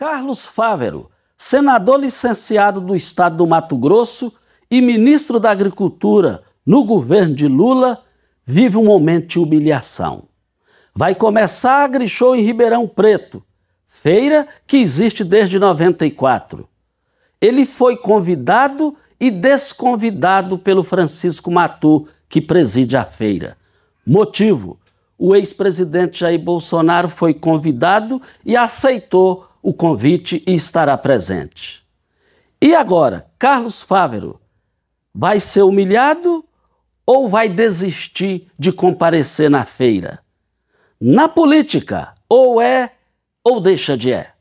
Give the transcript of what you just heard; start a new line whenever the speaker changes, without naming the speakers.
Carlos Fávero, senador licenciado do estado do Mato Grosso e ministro da Agricultura no governo de Lula, vive um momento de humilhação. Vai começar a Grishow em Ribeirão Preto, feira que existe desde 94. Ele foi convidado e desconvidado pelo Francisco Matu, que preside a feira. Motivo: o ex-presidente Jair Bolsonaro foi convidado e aceitou o convite e estará presente. E agora, Carlos Fávero vai ser humilhado ou vai desistir de comparecer na feira? Na política, ou é ou deixa de é.